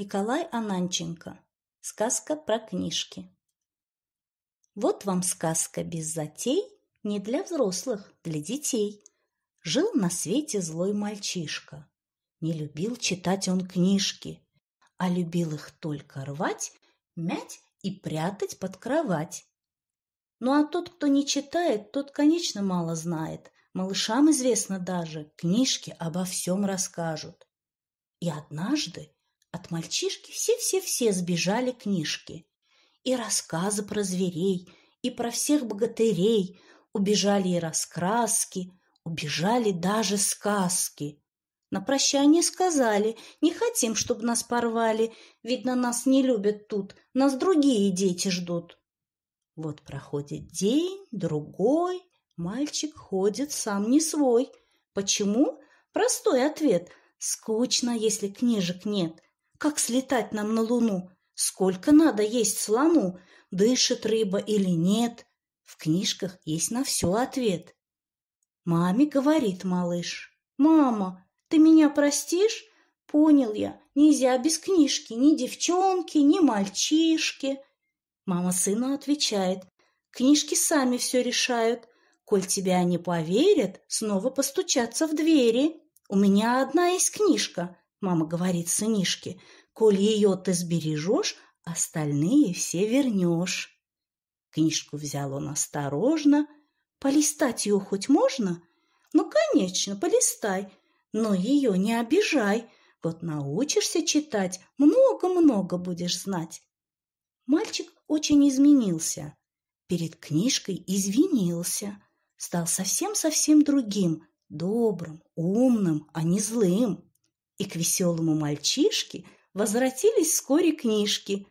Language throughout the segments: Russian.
Николай Ананченко. Сказка про книжки. Вот вам сказка без затей, не для взрослых, для детей. Жил на свете злой мальчишка. Не любил читать он книжки, а любил их только рвать, мять и прятать под кровать. Ну а тот, кто не читает, тот, конечно, мало знает. Малышам известно даже, книжки обо всем расскажут. И однажды от мальчишки все-все-все сбежали книжки. И рассказы про зверей, и про всех богатырей, убежали и раскраски, убежали даже сказки. На прощание сказали, не хотим, чтобы нас порвали, ведь на нас не любят тут, нас другие дети ждут. Вот проходит день, другой, мальчик ходит сам не свой. Почему? Простой ответ. Скучно, если книжек нет. Как слетать нам на Луну? Сколько надо есть слону? Дышит рыба или нет? В книжках есть на все ответ. Маме говорит малыш. «Мама, ты меня простишь?» «Понял я, нельзя без книжки, ни девчонки, ни мальчишки». Мама сына отвечает. «Книжки сами все решают. Коль тебя они поверят, снова постучаться в двери. У меня одна есть книжка, Мама говорит сынишке, «Коль ее ты сбережешь, остальные все вернешь». Книжку взял он осторожно. «Полистать ее хоть можно?» «Ну, конечно, полистай, но ее не обижай. Вот научишься читать, много-много будешь знать». Мальчик очень изменился. Перед книжкой извинился. Стал совсем-совсем другим, добрым, умным, а не злым. И к веселому мальчишке возвратились вскоре книжки.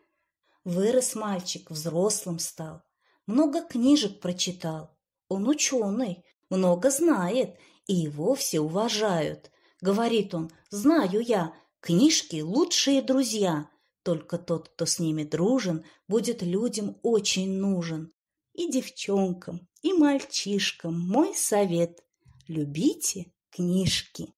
Вырос мальчик, взрослым стал, много книжек прочитал. Он ученый, много знает, и его все уважают. Говорит он, знаю я, книжки – лучшие друзья. Только тот, кто с ними дружен, будет людям очень нужен. И девчонкам, и мальчишкам мой совет – любите книжки.